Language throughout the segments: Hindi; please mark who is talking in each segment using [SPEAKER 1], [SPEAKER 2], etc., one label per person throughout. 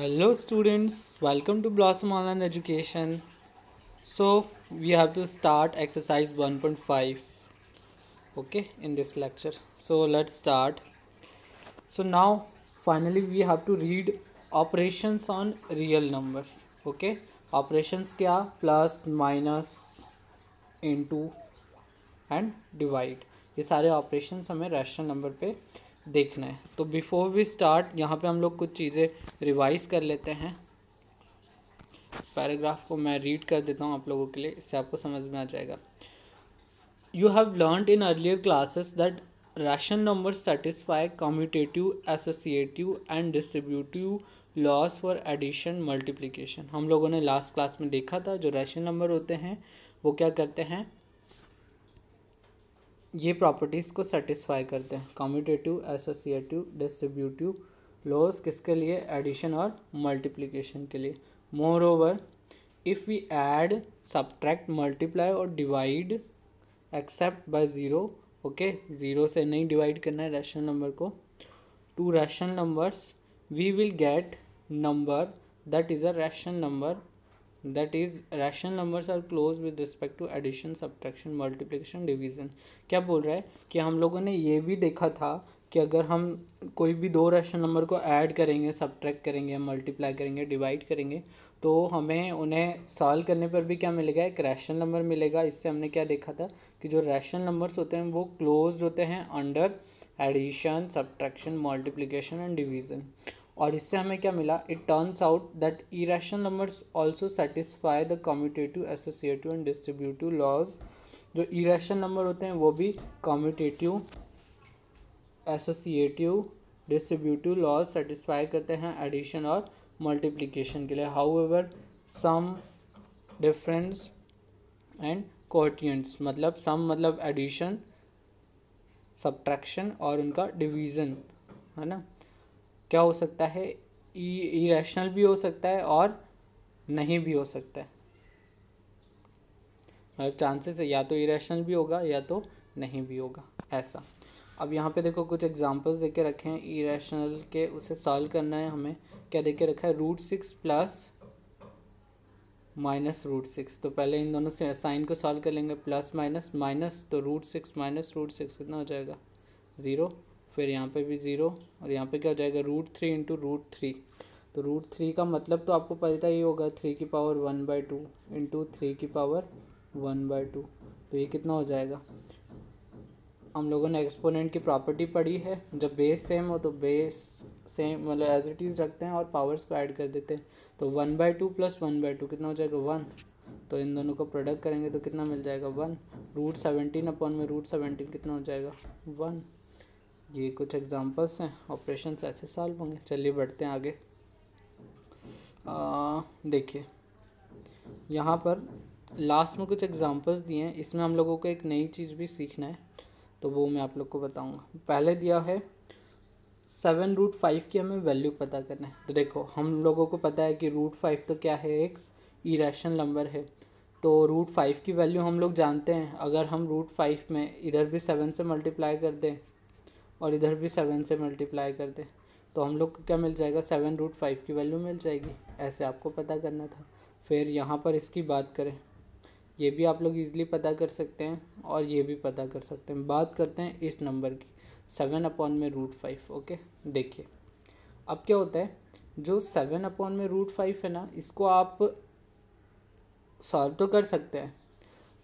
[SPEAKER 1] hello students welcome to Blossom online education so we have to start exercise one point five okay in this lecture so let start so now finally we have to read operation on real numbers okay operations क्या plus minus into and divide ये सारे ऑपरेशंस हमें रैशनल नंबर पर देखना है तो बिफोर वी स्टार्ट यहाँ पे हम लोग कुछ चीज़ें रिवाइज कर लेते हैं पैराग्राफ को मैं रीड कर देता हूँ आप लोगों के लिए इससे आपको समझ में आ जाएगा you have learn in earlier classes that rational number satisfy commutative associative and distributive laws for addition multiplication हम लोगों ने लास्ट क्लास में देखा था जो रैशन नंबर होते हैं वो क्या करते हैं ये प्रॉपर्टीज़ को सेटिस्फाई करते हैं कम्यूटेटिव एसोसिएटिव डिस्ट्रीब्यूटिव लॉस किसके लिए एडिशन और मल्टीप्लिकेशन के लिए moreover if we add subtract multiply और divide except by zero okay zero से नहीं डिवाइड करना है रैशनल नंबर को two rational numbers we will get number that is a rational number that is rational numbers are close with respect to addition subtraction multiplication division क्या बोल रहा है कि हम लोगों ने ये भी देखा था कि अगर हम कोई भी दो रैशनल नंबर को ऐड करेंगे सब्ट्रैक्ट करेंगे मल्टीप्लाई करेंगे डिवाइड करेंगे तो हमें उन्हें सॉल्व करने पर भी क्या मिलेगा एक रैशनल नंबर मिलेगा इससे हमने क्या देखा था कि जो रैशनल नंबर्स होते हैं वो क्लोज होते हैं under addition subtraction multiplication and division और इससे हमें क्या मिला it turns out that irrational numbers also satisfy the commutative associative and distributive laws जो इरेशनल नंबर होते हैं वो भी commutative associative distributive laws satisfy करते हैं एडिशन और मल्टीप्लीकेशन के लिए however sum difference and quotients मतलब सम मतलब एडिशन सब्ट्रैक्शन और उनका डिवीज़न है ना क्या हो सकता है इरेशनल भी हो सकता है और नहीं भी हो सकता है मतलब चांसेस है या तो इरेशनल भी होगा या तो नहीं भी होगा ऐसा अब यहाँ पे देखो कुछ एग्जांपल्स दे के रखे हैं इरेशनल के उसे सॉल्व करना है हमें क्या दे के रखा है root six plus minus root six तो पहले इन दोनों से साइन को सॉल्व कर लेंगे प्लस माइनस माइनस तो root six minus root six कितना हो जाएगा ज़ीरो फिर यहाँ पे भी ज़ीरो और यहाँ पे क्या हो जाएगा root three into root three तो रूट थ्री का मतलब तो आपको पता ही होगा थ्री की power one by two into three की पावर वन बाई टू तो ये कितना हो जाएगा हम लोगों ने एक्सपोनेंट की प्रॉपर्टी पढ़ी है जब बेस सेम हो तो बेस सेम मतलब एज इट इज़ रखते हैं और पावर्स को ऐड कर देते हैं तो one by two plus one by two कितना हो जाएगा वन तो इन दोनों को प्रोडक्ट करेंगे तो कितना मिल जाएगा वन रूट सेवेंटीन अपॉन में रूट सेवेंटीन कितना हो जाएगा वन ये कुछ एग्जांपल्स हैं ऑपरेशन ऐसे सॉल्व होंगे चलिए बढ़ते हैं आगे देखिए यहाँ पर लास्ट में कुछ एग्जांपल्स दिए हैं इसमें हम लोगों को एक नई चीज़ भी सीखना है तो वो मैं आप लोग को बताऊँगा पहले दिया है सेवन रूट फाइव की हमें वैल्यू पता करना है तो देखो हम लोगों को पता है कि रूट फाइव तो क्या है एक इरेशन नंबर है तो रूट फाइव की वैल्यू हम लोग जानते हैं अगर हम रूट फाइव में इधर भी सेवन से मल्टीप्लाई कर दें और इधर भी सेवन से मल्टीप्लाई कर दें तो हम लोग को क्या मिल जाएगा सेवन रूट फाइव की वैल्यू मिल जाएगी ऐसे आपको पता करना था फिर यहाँ पर इसकी बात करें ये भी आप लोग इजीली पता कर सकते हैं और ये भी पता कर सकते हैं बात करते हैं इस नंबर की सेवन अपॉन में रूट फाइव ओके देखिए अब क्या होता है जो सेवन अपॉन में रूट फाइव है ना इसको आप सॉल्व तो कर सकते हैं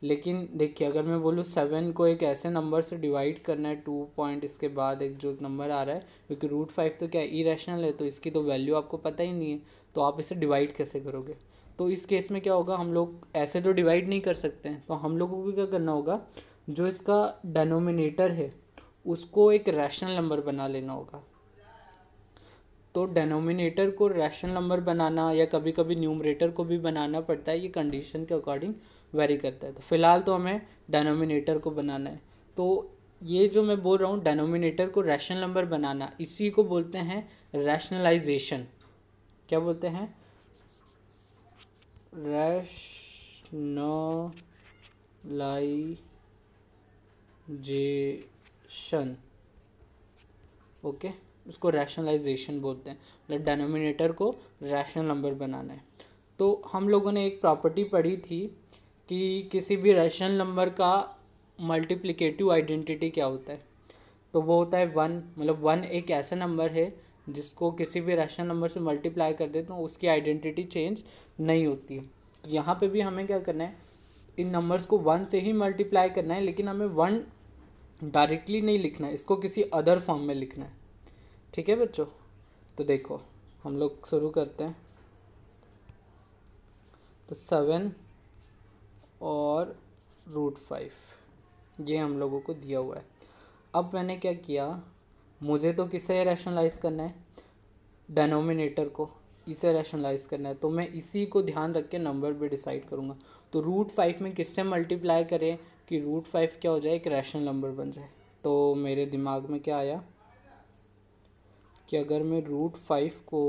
[SPEAKER 1] लेकिन देखिए अगर मैं बोलूँ सेवन को एक ऐसे नंबर से डिवाइड करना है टू पॉइंट इसके बाद एक जो नंबर आ रहा है क्योंकि रूट फाइव तो क्या ई रैशनल है तो इसकी तो वैल्यू आपको पता ही नहीं है तो आप इसे डिवाइड कैसे करोगे तो इस केस में क्या होगा हम लोग ऐसे तो डिवाइड नहीं कर सकते हैं तो हम लोगों को क्या करना होगा जो इसका डेनोमिनेटर है उसको एक रैशनल नंबर बना लेना होगा तो डेनोमिनेटर को रैशनल नंबर बनाना या कभी कभी न्यूमरेटर को भी बनाना पड़ता है ये कंडीशन के अकॉर्डिंग वेरी करता है तो फिलहाल तो हमें डेनोमिनेटर को बनाना है तो ये जो मैं बोल रहा हूँ डेनोमिनेटर को रैशनल नंबर बनाना इसी को बोलते हैं रैशनलाइजेशन क्या बोलते हैं रैशनलाइजेशन ओके उसको रैशनलाइजेशन बोलते हैं मतलब डेनोमिनेटर को रैशनल नंबर बनाना है तो हम लोगों ने एक प्रॉपर्टी पढ़ी थी कि किसी भी रैशनल नंबर का मल्टीप्लिकेटिव आइडेंटिटी क्या होता है तो वो होता है वन मतलब वन एक ऐसा नंबर है जिसको किसी भी रैशनल नंबर से मल्टीप्लाई कर देते तो हैं उसकी आइडेंटिटी चेंज नहीं होती है तो यहाँ पे भी हमें क्या करना है इन नंबर्स को वन से ही मल्टीप्लाई करना है लेकिन हमें वन डायरेक्टली नहीं लिखना है इसको किसी अदर फॉर्म में लिखना है ठीक है बच्चों तो देखो हम लोग शुरू करते हैं तो सेवन और रूट फाइव ये हम लोगों को दिया हुआ है अब मैंने क्या किया मुझे तो किसे रैशनलाइज करना है डेनोमिनेटर को इसे रैशनलाइज करना है तो मैं इसी को ध्यान रख के नंबर भी डिसाइड करूँगा तो रूट फाइव में किससे मल्टीप्लाई करें कि रूट फाइव क्या हो जाए एक रैशनल नंबर बन जाए तो मेरे दिमाग में क्या आया कि अगर मैं रूट फाइव को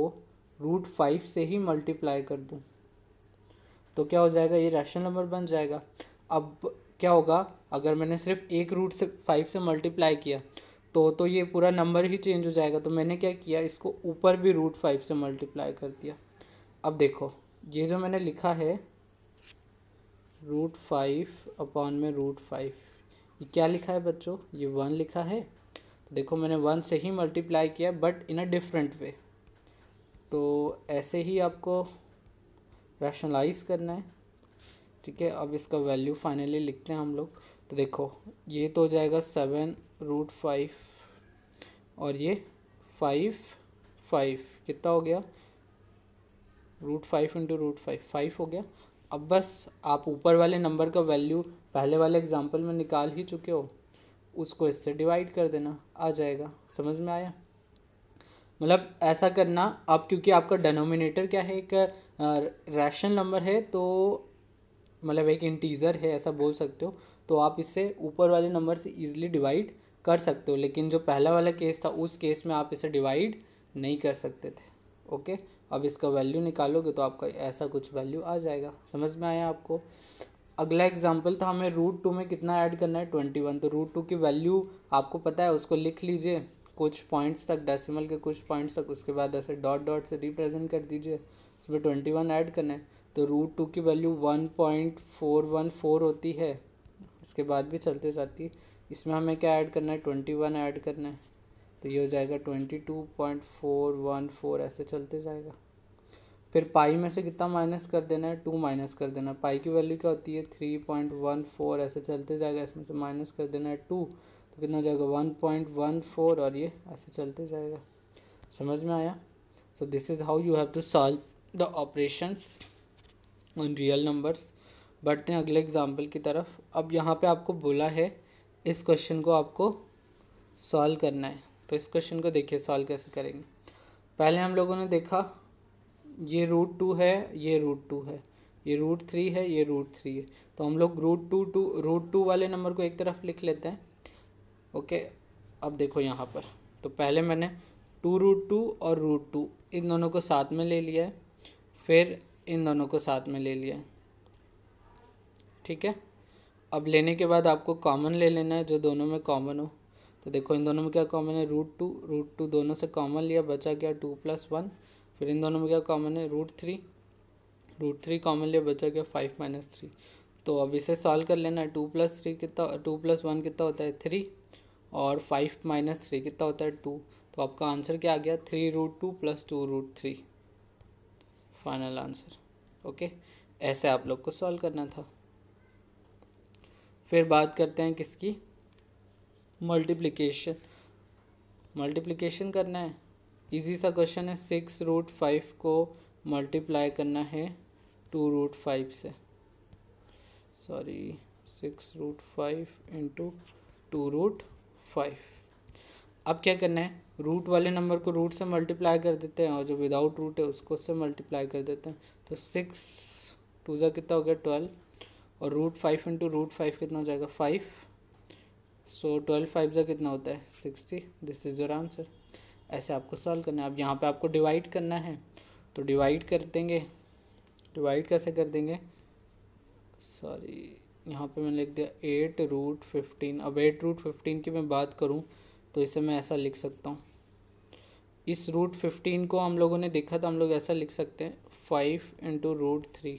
[SPEAKER 1] रूट फाइव से ही मल्टीप्लाई कर दूँ तो क्या हो जाएगा ये रैशनल नंबर बन जाएगा अब क्या होगा अगर मैंने सिर्फ एक रूट से फाइव से मल्टीप्लाई किया तो तो ये पूरा नंबर ही चेंज हो जाएगा तो मैंने क्या किया इसको ऊपर भी रूट फाइव से मल्टीप्लाई कर दिया अब देखो ये जो मैंने लिखा है रूट फाइव अपॉन में रूट फाइव ये क्या लिखा है बच्चों ये वन लिखा है तो देखो मैंने वन से ही मल्टीप्लाई किया but in a different way तो ऐसे ही आपको रैशनलाइज करना है ठीक है अब इसका वैल्यू फाइनली लिखते हैं हम लोग तो देखो ये तो हो जाएगा सेवन रूट फाइव और ये फाइव फाइव कितना हो गया root five into root five five हो गया अब बस आप ऊपर वाले नंबर का वैल्यू पहले वाले एग्जाम्पल में निकाल ही चुके हो उसको इससे डिवाइड कर देना आ जाएगा समझ में आया मतलब ऐसा करना आप क्योंकि आपका डेनोमिनेटर क्या है एक रैशनल नंबर है तो मतलब एक इंटीज़र है ऐसा बोल सकते हो तो आप इसे ऊपर वाले नंबर से ईजिली डिवाइड कर सकते हो लेकिन जो पहला वाला केस था उस केस में आप इसे डिवाइड नहीं कर सकते थे ओके अब इसका वैल्यू निकालोगे तो आपका ऐसा कुछ वैल्यू आ जाएगा समझ में आया आपको अगला एग्जाम्पल था हमें रूट टू में कितना ऐड करना है ट्वेंटी वन तो रूट टू की वैल्यू आपको पता है उसको लिख लीजिए कुछ पॉइंट्स तक डेसिमल के कुछ पॉइंट्स तक उसके बाद ऐसे डॉट डॉट से रिप्रेजेंट कर दीजिए उसमें ट्वेंटी वन ऐड करना है तो रूट टू की value one point four one four होती है इसके बाद भी चलते जाती इसमें हमें क्या ऐड करना है ट्वेंटी वन ऐड करना है तो ये हो जाएगा twenty two point four one four ऐसे चलते जाएगा फिर पाई में से कितना माइनस कर देना है टू माइनस कर देना है पाई की वैल्यू क्या होती है थ्री पॉइंट वन फोर ऐसे चलते जाएगा इसमें से माइनस कर देना है टू तो कितना हो जाएगा वन पॉइंट वन फोर और ये ऐसे चलते जाएगा समझ में आया so this is how you have to solve the operations on real numbers बढ़ते हैं अगले एग्जाम्पल की तरफ अब यहाँ पे आपको बोला है इस क्वेश्चन को आपको सॉल्व करना है तो इस क्वेश्चन को देखिए सॉल्व कैसे करेंगे पहले हम लोगों ने देखा ये रूट टू है ये रूट टू है ये रूट थ्री है ये रूट थ्री है तो हम लोग root two two root two वाले नंबर को एक तरफ लिख लेते हैं ओके अब देखो यहाँ पर तो पहले मैंने टू रूट टू और रूट टू इन दोनों को साथ में ले लिया है फिर इन दोनों को साथ में ले लिया ठीक है अब लेने के बाद आपको कॉमन ले लेना है जो दोनों में कॉमन हो तो देखो इन दोनों में क्या कॉमन है रूट टू रूट टू दोनों से कॉमन लिया बचा गया टू प्लस वन फिर इन दोनों में क्या कॉमन है root three root three common लिया बचा गया फाइव माइनस थ्री तो अब इसे सॉल्व कर लेना है टू प्लस थ्री कितना टू प्लस वन कितना होता है थ्री और फाइव माइनस थ्री कितना होता है टू तो आपका आंसर क्या आ गया three root two plus two root three final answer okay ऐसे आप लोग को सॉल्व करना था फिर बात करते हैं किसकी मल्टीप्लिकेशन मल्टीप्लिकेशन करना है इजी सा क्वेश्चन है सिक्स रूट फाइव को मल्टीप्लाई करना है टू रूट फाइव से sorry six root five into two root five अब क्या करना है रूट वाले नंबर को रूट से मल्टीप्लाई कर देते हैं और जो विदाउट रूट है उसको उससे मल्टीप्लाई कर देते हैं तो सिक्स टू जो कितना हो गया ट्वेल्व और root five into root five कितना हो जाएगा फाइव सो ट्वेल्व फाइव जो कितना होता है sixty this is your answer ऐसे आपको सॉल्व करना है अब यहाँ पे आपको डिवाइड करना है तो डिवाइड कर देंगे डिवाइड कैसे कर देंगे सॉरी यहाँ पे मैंने लिख दिया एट रूट फिफ्टीन अब एट रूट फिफ्टीन की मैं बात करूँ तो इसे मैं ऐसा लिख सकता हूँ इस रूट फिफ्टीन को हम लोगों ने देखा तो हम लोग ऐसा लिख सकते हैं फाइव इंटू रूट थ्री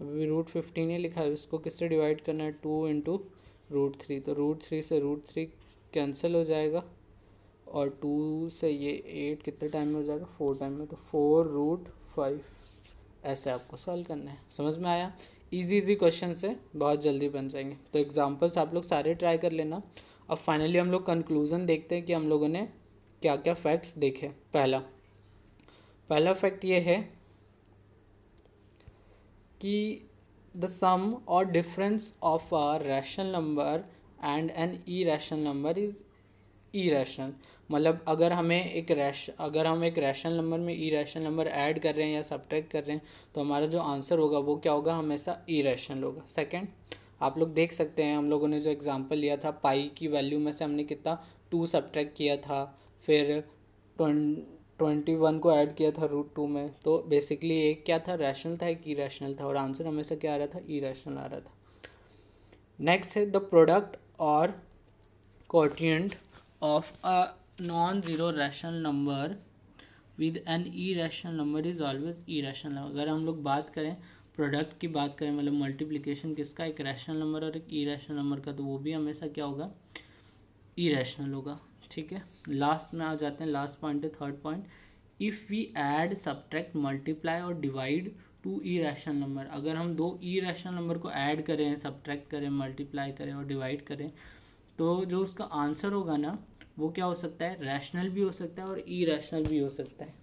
[SPEAKER 1] अभी रूट फिफ्टीन ही लिखा है इसको किससे डिवाइड करना है टू इंटू रूट थ्री तो रूट थ्री से रूट थ्री कैंसिल हो जाएगा और टू से ये एट कितने टाइम में हो जाएगा फोर टाइम में तो फोर रूट फाइव ऐसे आपको सॉल्व करना है समझ में आया इजी इजी क्वेश्चन से बहुत जल्दी बन जाएंगे तो एग्जांपल्स आप लोग सारे ट्राई कर लेना अब फाइनली हम लोग कंक्लूज़न देखते हैं कि हम लोगों ने क्या क्या फैक्ट्स देखे पहला पहला फैक्ट ये है कि द सम और difference of a rational number and an irrational number is irrational मतलब अगर हमें एक रैश अगर हम एक रैशनल नंबर में ई रैशनल नंबर ऐड कर रहे हैं या सब्ट्रैक्ट कर रहे हैं तो हमारा जो आंसर होगा वो क्या होगा हमेशा ई रैशनल होगा सेकेंड आप लोग देख सकते हैं हम लोगों ने जो एग्ज़ाम्पल लिया था पाई की वैल्यू में से हमने कितना टू सब्ट्रैक्ट किया था फिर ट्वेंटी वन को ऐड किया था रूट टू में तो बेसिकली एक क्या था रैशनल था एक ई था और आंसर हमेशा क्या आ रहा था ई आ रहा था नेक्स्ट है द प्रोडक्ट और quotient of a non zero rational number with an irrational number is always irrational अगर हम लोग बात करें प्रोडक्ट की बात करें मतलब मल्टीप्लिकेशन किसका एक रैशनल नंबर और एक इरेशनल नंबर का तो वो भी हमेशा क्या होगा इरेशनल होगा ठीक है लास्ट में आ जाते हैं लास्ट पॉइंट है third point if we add subtract multiply और divide two irrational number अगर हम दो ई रैशनल नंबर को ऐड करें सब्ट्रैक्ट करें मल्टीप्लाई करें और डिवाइड करें तो जो उसका आंसर होगा ना वो क्या हो सकता है रैशनल भी हो सकता है और ई रैशनल भी हो सकता है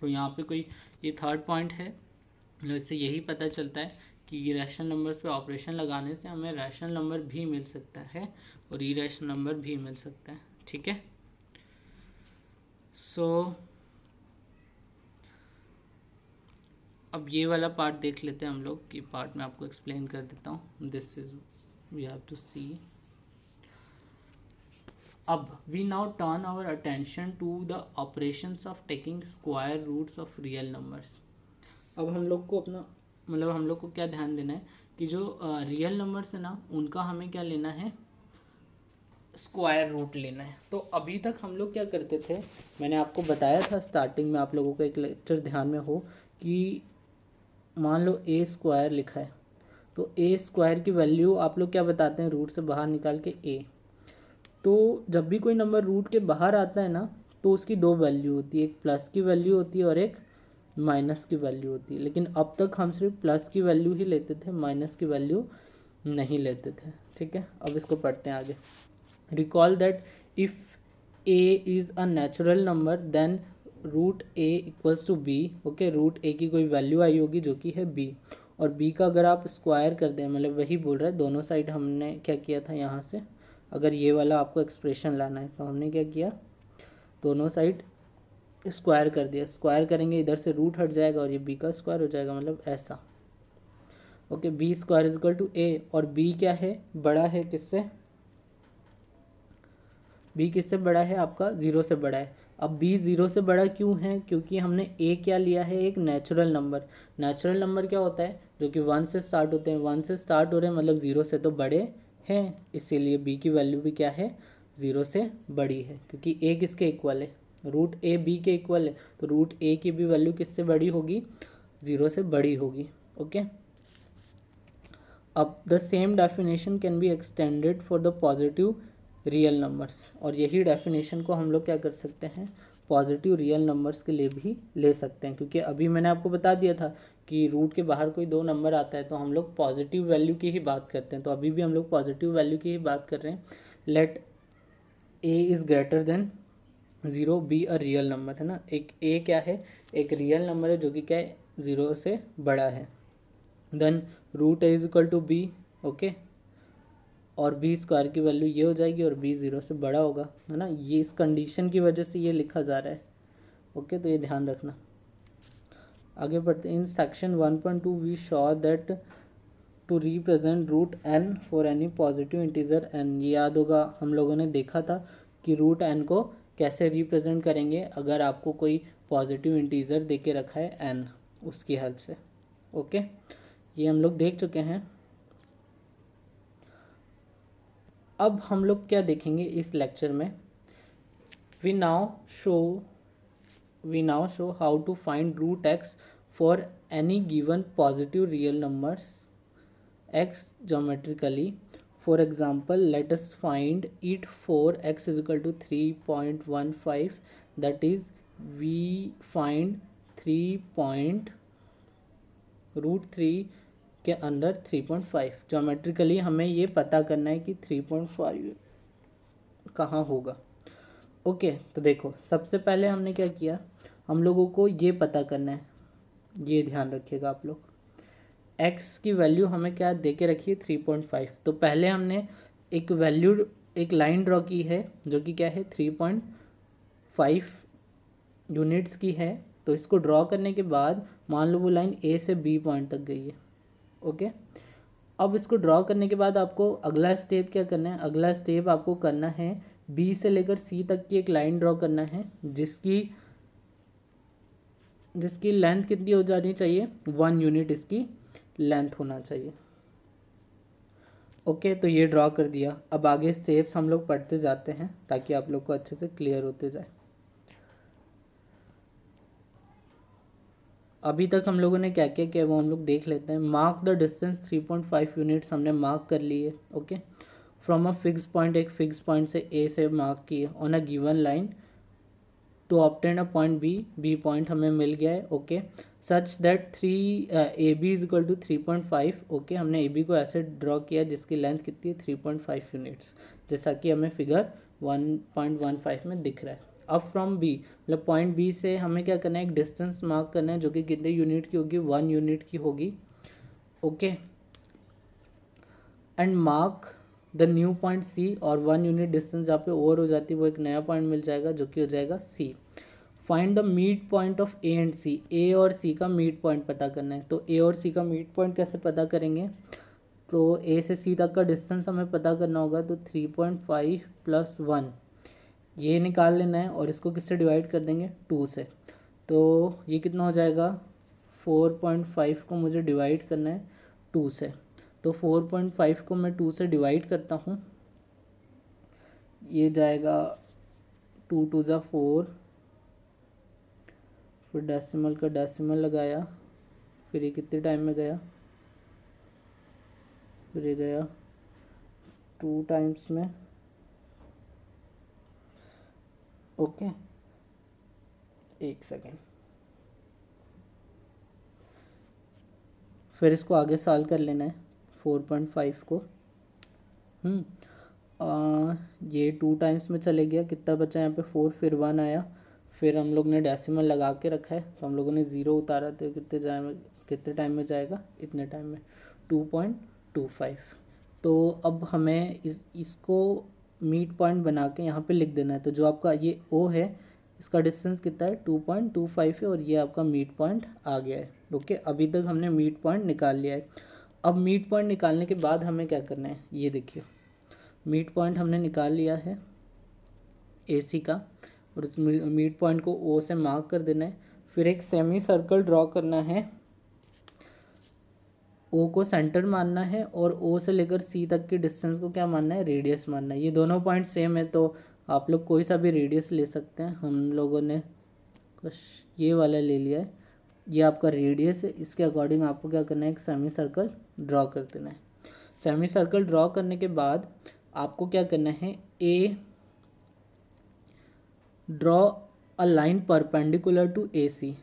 [SPEAKER 1] तो यहाँ पे कोई ये थर्ड पॉइंट है तो इससे यही पता चलता है कि ये रैशनल नंबर्स पे ऑपरेशन लगाने से हमें रैशनल नंबर भी मिल सकता है और ई रैशनल नंबर भी मिल सकता है ठीक है सो so, अब ये वाला पार्ट देख लेते हैं हम लोग कि पार्ट में आपको एक्सप्लेन कर देता हूँ this is we have to see अब we now turn our attention to the operations of taking square roots of real numbers अब हम लोग को अपना मतलब हम लोग को क्या ध्यान देना है कि जो रियल नंबर्स है ना उनका हमें क्या लेना है स्क्वायर रूट लेना है तो अभी तक हम लोग क्या करते थे मैंने आपको बताया था स्टार्टिंग में आप लोगों का एक लेक्चर ध्यान में हो कि मान लो ए स्क्वायर लिखा है तो ए स्क्वायर की वैल्यू आप लोग क्या बताते हैं रूट से बाहर निकाल के ए तो जब भी कोई नंबर रूट के बाहर आता है ना तो उसकी दो वैल्यू होती है एक प्लस की वैल्यू होती है और एक माइनस की वैल्यू होती है लेकिन अब तक हम सिर्फ प्लस की वैल्यू ही लेते थे माइनस की वैल्यू नहीं लेते थे ठीक है अब इसको पढ़ते हैं आगे recall that if A is a natural number then root A equals to B okay root A की कोई वैल्यू आई होगी जो कि है बी और बी का अगर आप स्क्वायर कर दें मतलब वही बोल रहा है दोनों साइड हमने क्या किया था यहाँ से अगर ये वाला आपको एक्सप्रेशन लाना है तो हमने क्या किया दोनों साइड स्क्वायर कर दिया स्क्वायर करेंगे इधर से रूट हट जाएगा और ये बी का स्क्वायर हो जाएगा मतलब ऐसा okay B square is equal to A और बी क्या है बड़ा है किससे बी किससे बड़ा है आपका ज़ीरो से बड़ा है अब बी ज़ीरो से बड़ा क्यों है क्योंकि हमने ए क्या लिया है एक नेचुरल नंबर नेचुरल नंबर क्या होता है जो कि वन से स्टार्ट होते हैं वन से स्टार्ट हो रहे हैं मतलब ज़ीरो से तो बड़े हैं इसीलिए बी की वैल्यू भी क्या है ज़ीरो से बड़ी है क्योंकि ए किसके इक्वल है रूट ए बी के इक्वल है तो रूट ए की भी वैल्यू किससे बड़ी होगी ज़ीरो से बड़ी होगी ओके अब the same definition can be extended for the positive real numbers और यही डेफिनेशन को हम लोग क्या कर सकते हैं पॉजिटिव रियल नंबर्स के लिए भी ले सकते हैं क्योंकि अभी मैंने आपको बता दिया था कि रूट के बाहर कोई दो नंबर आता है तो हम लोग पॉजिटिव वैल्यू की ही बात करते हैं तो अभी भी हम लोग पॉजिटिव वैल्यू की ही बात कर रहे हैं let A is greater than zero B a real number है ना एक ए क्या है एक रियल नंबर है जो कि क्या है ज़ीरो से बड़ा है then root is equal to B okay और बी स्क्वायर की वैल्यू ये हो जाएगी और बी ज़ीरो से बड़ा होगा है ना ये इस कंडीशन की वजह से ये लिखा जा रहा है ओके तो ये ध्यान रखना आगे बढ़ते in section one point two we show that to represent root N for any positive integer N ये याद होगा हम लोगों ने देखा था कि रूट एन को कैसे रिप्रेजेंट करेंगे अगर आपको कोई पॉजिटिव इंटीजर दे के रखा है एन उसकी हेल्प से ओके ये हम लोग देख चुके हैं अब हम लोग क्या देखेंगे इस लेक्चर में we now show we now show how to find root X for any given positive real numbers X geometrically for let us find it for X is equal to three point one five that is we find three point root three के अंदर थ्री पॉइंट फाइव जोमेट्रिकली हमें ये पता करना है कि थ्री पॉइंट फाइव कहाँ होगा ओके तो देखो सबसे पहले हमने क्या किया हम लोगों को ये पता करना है ये ध्यान रखिएगा आप लोग एक्स की वैल्यू हमें क्या दे के रखी है थ्री पॉइंट फाइव तो पहले हमने एक वैल्यू एक लाइन ड्रॉ की है जो कि क्या है थ्री पॉइंट फाइव यूनिट्स की है तो इसको ड्रॉ करने के बाद मान लो वो लाइन ए से बी पॉइंट तक गई है ओके अब इसको ड्रॉ करने के बाद आपको अगला स्टेप क्या करना है अगला स्टेप आपको करना है बी से लेकर सी तक की एक लाइन ड्रॉ करना है जिसकी जिसकी लेंथ कितनी हो जानी चाहिए वन यूनिट इसकी लेंथ होना चाहिए ओके तो ये ड्रॉ कर दिया अब आगे सेप्स हम लोग पढ़ते जाते हैं ताकि आप लोग को अच्छे से क्लियर होते जाए अभी तक हम लोगों ने क्या क्या किया वो हम लोग देख लेते हैं mark the distance three point five units हमने मार्क कर लिए okay from a fix point एक फिक्स पॉइंट से ए से मार्क किए on a given line to obtain a point B B point हमें मिल गया है okay such that three A B is equal to three point five okay हमने ए बी को ऐसे ड्रॉ किया जिसकी लेंथ कितनी है थ्री पॉइंट फाइव यूनिट्स जैसा कि हमें figure one point one five में दिख रहा है अब फ्रॉम बी मतलब पॉइंट बी से हमें क्या करना है एक डिस्टेंस मार्क करना है जो कि कितने यूनिट की होगी वन यूनिट की होगी okay and mark the new point C और वन यूनिट डिस्टेंस जहाँ पे ओवर हो जाती है वो एक नया पॉइंट मिल जाएगा जो कि हो जाएगा C find the midpoint of A and C A और सी का मीड पॉइंट पता करना है तो ए और सी का मीड पॉइंट कैसे पता करेंगे तो ए से सी तक का डिस्टेंस हमें पता करना होगा तो three point five plus one ये निकाल लेना है और इसको किससे डिवाइड कर देंगे टू से तो ये कितना हो जाएगा फोर पॉइंट फाइव को मुझे डिवाइड करना है टू से तो फोर पॉइंट फाइव को मैं टू से डिवाइड करता हूँ ये जाएगा टू टू ज़ा फोर फिर डेसिमल का डेसिमल लगाया फिर ये कितने टाइम में गया फिर ये गया टू टाइम्स में ओके एक सेकेंड फिर इसको आगे साल कर लेना है फोर पॉइंट फाइव को हम्म, आ, ये टू टाइम्स में चले गया कितना बचा यहाँ पे फोर फिर वन आया फिर हम लोग ने डेसिमल लगा के रखा है तो हम लोगों ने ज़ीरो उतारा तो कितने जाए कितने टाइम में जाएगा इतने टाइम में टू पॉइंट टू फाइव तो अब हमें इस इसको मीट पॉइंट बना के यहाँ पे लिख देना है तो जो आपका ये ओ है इसका डिस्टेंस कितना है टू पॉइंट टू फाइव है और ये आपका मीट पॉइंट आ गया है ओके अभी तक हमने मीट पॉइंट निकाल लिया है अब मीट पॉइंट निकालने के बाद हमें क्या करना है ये देखिए मीट पॉइंट हमने निकाल लिया है ए सी का और उस मिड पॉइंट को ओ से मार्क कर देना है फिर एक सेमी सर्कल ड्रॉ करना है ओ को सेंटर मानना है और ओ से लेकर सी तक की डिस्टेंस को क्या मानना है रेडियस मानना है ये दोनों पॉइंट सेम है तो आप लोग कोई सा भी रेडियस ले सकते हैं हम लोगों ने कुछ ये वाला ले लिया है ये आपका रेडियस है इसके अकॉर्डिंग आपको क्या करना है एक सेमी सर्कल ड्रॉ कर देना है सेमी सर्कल ड्रॉ करने के बाद आपको क्या करना है A draw a line perpendicular to A C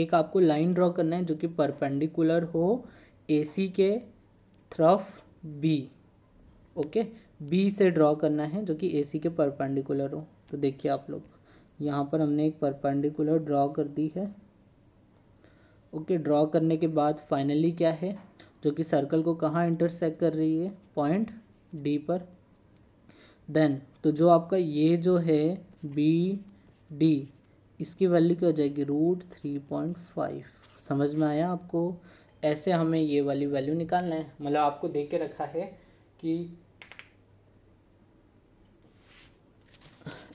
[SPEAKER 1] एक आपको लाइन ड्रॉ करना है जो कि परपेंडिकुलर हो ए सी के थ्रफ बी ओके बी से ड्रॉ करना है जो कि ए सी के परपेंडिकुलर हो तो देखिए आप लोग यहाँ पर हमने एक परपेंडिकुलर ड्रॉ कर दी है ओके okay, ड्रॉ करने के बाद फाइनली क्या है जो कि सर्कल को कहाँ इंटरसेक्ट कर रही है पॉइंट डी पर देन तो जो आपका ये जो है बी डी इसकी वैल्यू क्या हो जाएगी रूट थ्री पॉइंट फाइव समझ में आया आपको ऐसे हमें ये वाली वैल्यू निकालना है मतलब आपको दे के रखा है कि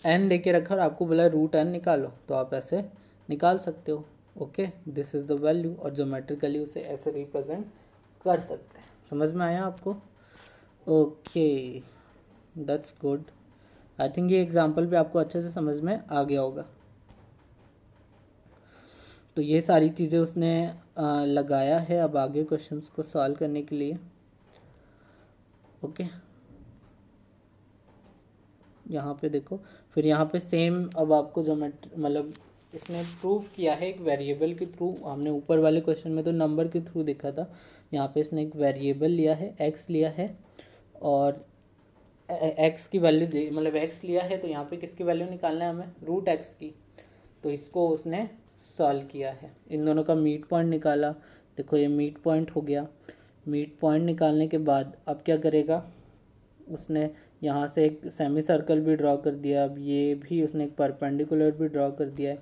[SPEAKER 1] एन दे के रखा और आपको बोला रूट एन निकालो तो आप ऐसे निकाल सकते हो okay this is the value और जोमेट्रिकली उसे ऐसे रिप्रेजेंट कर सकते हैं समझ में आया आपको okay that's good I think ये एग्जाम्पल भी आपको अच्छे से समझ में आ गया होगा तो ये सारी चीज़ें उसने लगाया है अब आगे क्वेश्चंस को सॉल्व करने के लिए ओके यहाँ पे देखो फिर यहाँ पे सेम अब आपको जो मतलब इसने प्रूव किया है एक वेरिएबल के थ्रू हमने ऊपर वाले क्वेश्चन में तो नंबर के थ्रू देखा था यहाँ पे इसने एक वेरिएबल लिया है एक्स लिया है और एक्स की वैल्यू दे मतलब एक्स लिया है तो यहाँ पे किसकी वैल्यू निकालना है हमें रूट एक्स की तो इसको उसने सॉल्व किया है इन दोनों का मीट पॉइंट निकाला देखो ये मीट पॉइंट हो गया मीट पॉइंट निकालने के बाद अब क्या करेगा उसने यहाँ से एक सेमी सर्कल भी ड्रॉ कर दिया अब ये भी उसने एक परपेंडिकुलर भी ड्रॉ कर दिया है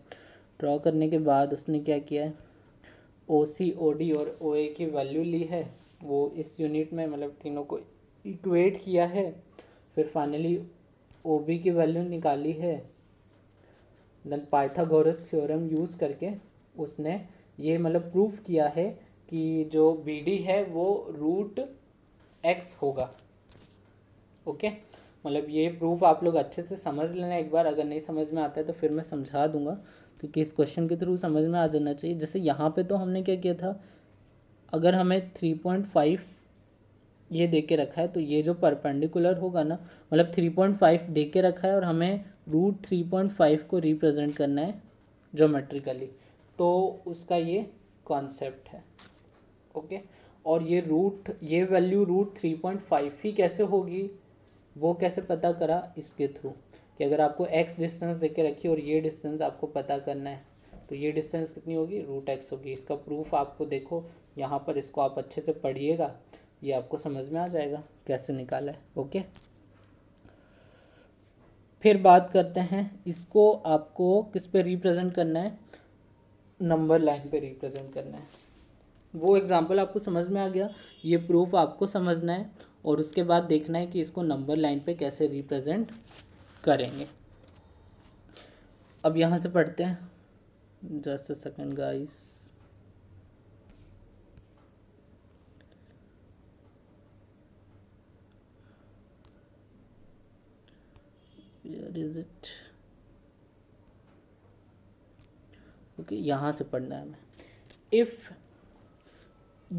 [SPEAKER 1] ड्रॉ करने के बाद उसने क्या किया है ओ सी ओ डी और ओ ए की वैल्यू ली है वो इस यूनिट में मतलब तीनों को इक्वेट किया है फिर फाइनली ओ बी की वैल्यू निकाली है देन पाइथागोरस थ्योरम यूज़ करके उसने ये मतलब प्रूफ किया है कि जो बी डी है वो रूट एक्स होगा ओके मतलब ये प्रूफ आप लोग अच्छे से समझ लेना एक बार अगर नहीं समझ में आता है तो फिर मैं समझा दूंगा क्योंकि इस क्वेश्चन के थ्रू समझ में आ जाना चाहिए जैसे यहाँ पे तो हमने क्या किया था अगर हमें थ्री पॉइंट फाइव ये दे के रखा है तो ये जो परपेंडिकुलर होगा ना मतलब थ्री पॉइंट फाइव दे के रखा है और हमें रूट थ्री पॉइंट फाइव को रिप्रेजेंट करना है जोमेट्रिकली तो उसका ये कॉन्सेप्ट है ओके और ये रूट ये value root three point five ही कैसे होगी वो कैसे पता करा इसके थ्रू कि अगर आपको एक्स डिस्टेंस दे के रखी और ये डिस्टेंस आपको पता करना है तो ये डिस्टेंस कितनी होगी रूट एक्स होगी इसका प्रूफ आपको देखो यहाँ पर इसको आप अच्छे से पढ़िएगा ये आपको समझ में आ जाएगा कैसे निकाला है ओके फिर बात करते हैं इसको आपको किस पे रिप्रेजेंट करना है नंबर लाइन पे रिप्रेजेंट करना है वो एग्ज़ाम्पल आपको समझ में आ गया ये प्रूफ आपको समझना है और उसके बाद देखना है कि इसको नंबर लाइन पे कैसे रिप्रेजेंट करेंगे अब यहाँ से पढ़ते हैं just a second guys where is it यहाँ से पढ़ना है हमें if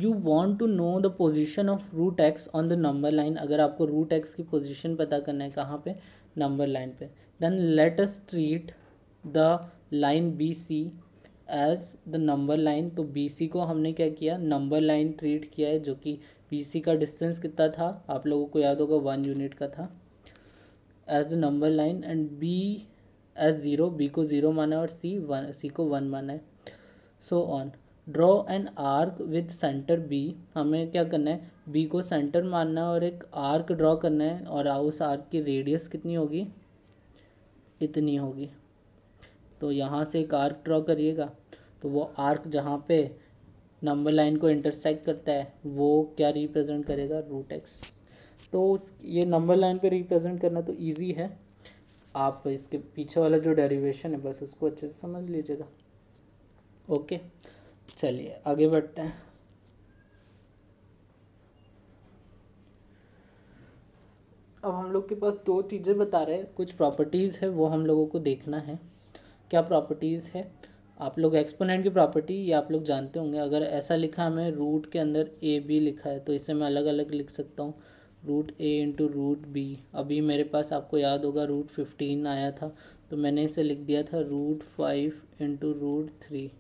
[SPEAKER 1] you want to know the position of root x on the number line अगर आपको रूट एक्स की पोजिशन पता करना है कहाँ पे नंबर लाइन पे then let treat the line B C as the number line तो बी सी को हमने क्या किया नंबर लाइन ट्रीट किया है जो कि बी सी का डिस्टेंस कितना था आप लोगों को याद होगा वन यूनिट का था as the number line and B as zero B को ज़ीरो माना है और सी वन सी को वन माना है so on draw an arc with centre B हमें क्या करना है बी को सेंटर मानना है और एक आर्क ड्रॉ करना है और उस आर्क की रेडियस कितनी होगी इतनी होगी तो यहाँ से एक आर्क ड्रॉ करिएगा तो वो आर्क जहाँ पे नंबर लाइन को इंटरसेक्ट करता है वो क्या रिप्रेजेंट करेगा रूट एक्स तो ये नंबर लाइन पे रिप्रेजेंट करना तो ईजी है आप इसके पीछे वाला जो डेरिवेशन है बस उसको अच्छे से समझ लीजिएगा ओके चलिए आगे बढ़ते हैं अब हम लोग के पास दो चीज़ें बता रहे हैं कुछ प्रॉपर्टीज़ है वो हम लोगों को देखना है क्या प्रॉपर्टीज़ है आप लोग एक्सपोनेंट की प्रॉपर्टी ये आप लोग जानते होंगे अगर ऐसा लिखा हमें रूट के अंदर ए बी लिखा है तो इसे मैं अलग अलग लिख सकता हूँ root A into root B अभी मेरे पास आपको याद होगा रूट फिफ्टीन आया था तो मैंने इसे लिख दिया था root five into root three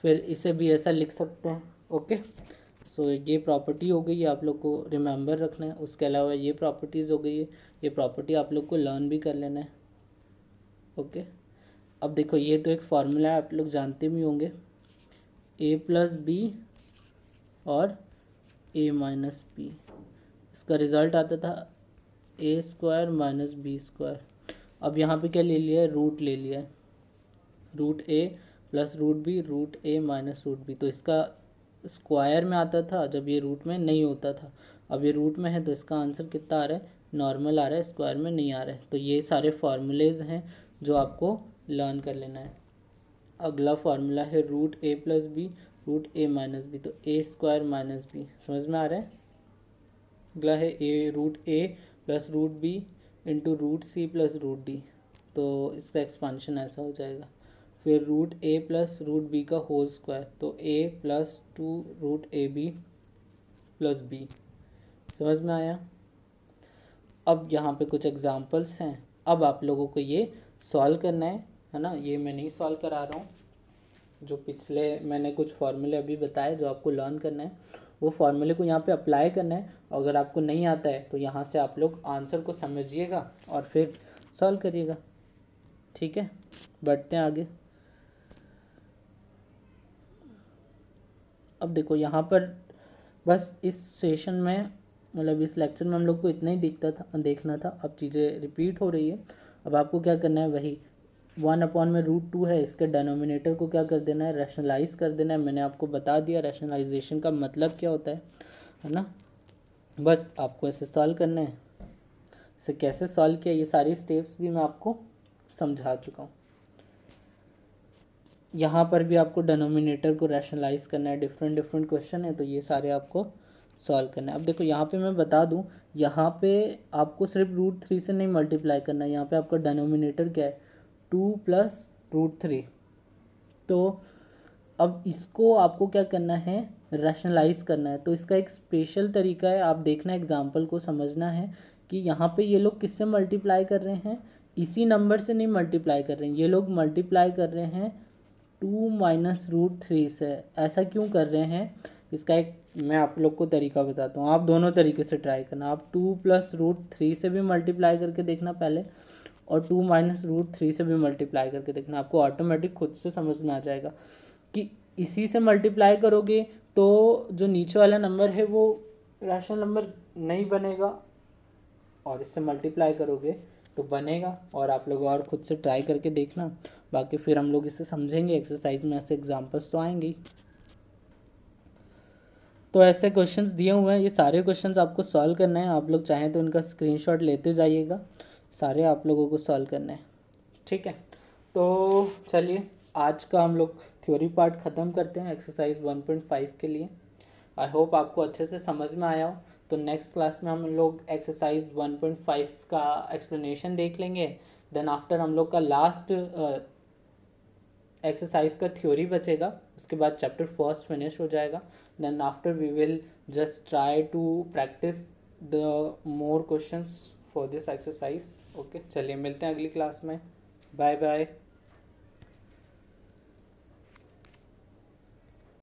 [SPEAKER 1] फिर इसे भी ऐसा लिख सकते हैं ओके सो so, ये प्रॉपर्टी हो गई है आप लोग को रिमेंबर रखना है उसके अलावा ये प्रॉपर्टीज़ हो गई है ये प्रॉपर्टी आप लोग को लर्न भी कर लेना है ओके अब देखो ये तो एक फार्मूला है आप लोग जानते भी होंगे ए प्लस बी और ए माइनस बी इसका रिज़ल्ट आता था A square minus B square अब यहाँ पे क्या ले लिया है रूट ले लिया है root A plus root B root A minus root B तो इसका स्क्वायर में आता था जब ये रूट में नहीं होता था अब ये रूट में है तो इसका आंसर कितना आ रहा है नॉर्मल आ रहा है स्क्वायर में नहीं आ रहा है तो ये सारे फार्मूलेज हैं जो आपको लर्न कर लेना है अगला फार्मूला है root A plus B root A minus B तो ए स्क्वायर माइनस बी समझ में आ रहा है अगला है A root A plus root B into root C plus root D तो इसका एक्सपांशन ऐसा हो जाएगा फिर root A plus root B का होल स्क्वायर तो A plus two root A B plus B समझ में आया अब यहाँ पे कुछ एग्जांपल्स हैं अब आप लोगों को ये सॉल्व करना है है ना ये मैं नहीं सॉल्व करा रहा हूँ जो पिछले मैंने कुछ फॉर्मूले अभी बताए जो आपको लर्न करना है वो फॉर्मूले को यहाँ पे अप्लाई करना है अगर आपको नहीं आता है तो यहाँ से आप लोग आंसर को समझिएगा और फिर सॉल्व करिएगा ठीक है बढ़ते हैं आगे अब देखो यहाँ पर बस इस सेशन में मतलब इस लेक्चर में हम लोग को इतना ही दिखता था देखना था अब चीज़ें रिपीट हो रही है अब आपको क्या करना है वही वन अपॉन में रूट टू है इसके डेनोमिनेटर को क्या कर देना है रैशनलाइज कर देना है मैंने आपको बता दिया रैशनलाइजेशन का मतलब क्या होता है है ना बस आपको ऐसे सॉल्व करना है इसे कैसे सॉल्व किया ये सारी स्टेप्स भी मैं आपको समझा चुका हूँ यहाँ पर भी आपको डेनोमिनेटर को रैशनलाइज करना है डिफरेंट डिफरेंट क्वेश्चन है तो ये सारे आपको सॉल्व करना है अब देखो यहाँ पे मैं बता दूँ यहाँ पे आपको सिर्फ रूट थ्री से नहीं मल्टीप्लाई करना है यहाँ पे आपका डेनोमिनेटर क्या है टू प्लस रूट थ्री तो अब इसको आपको क्या करना है रैशनलाइज करना है तो इसका एक स्पेशल तरीका है आप देखना एग्जाम्पल को समझना है कि यहाँ पे ये लोग किससे मल्टीप्लाई कर रहे हैं इसी नंबर से नहीं मल्टीप्लाई कर रहे हैं ये लोग मल्टीप्लाई कर रहे हैं टू माइनस रूट थ्री से ऐसा क्यों कर रहे हैं इसका एक मैं आप लोग को तरीका बताता हूँ आप दोनों तरीके से ट्राई करना आप टू प्लस रूट थ्री से भी मल्टीप्लाई करके देखना पहले और टू माइनस रूट थ्री से भी मल्टीप्लाई करके देखना आपको ऑटोमेटिक खुद से समझ में आ जाएगा कि इसी से मल्टीप्लाई करोगे तो जो नीचे वाला नंबर है वो रैशनल नंबर नहीं बनेगा और इससे मल्टीप्लाई करोगे तो बनेगा और आप लोग और खुद से ट्राई करके देखना बाकी फिर हम लोग इसे समझेंगे एक्सरसाइज में ऐसे एग्जाम्पल्स तो आएंगे तो ऐसे क्वेश्चंस दिए हुए हैं ये सारे क्वेश्चंस आपको सॉल्व करना है आप लोग चाहें तो इनका स्क्रीनशॉट लेते जाइएगा सारे आप लोगों को सॉल्व करना है ठीक है तो चलिए आज का हम लोग थ्योरी पार्ट ख़त्म करते हैं एक्सरसाइज वन पॉइंट फाइव के लिए आई होप आपको अच्छे से समझ में आया हो तो नेक्स्ट क्लास में हम लोग एक्सरसाइज वन पॉइंट फाइव का एक्सप्लेनेशन देख लेंगे देन आफ्टर हम लोग का लास्ट एक्सरसाइज का थ्योरी बचेगा उसके बाद चैप्टर फर्स्ट फिनिश हो जाएगा then after we will just try to practise the more questions for this exercise okay चलिए मिलते हैं अगली क्लास में बाय बाय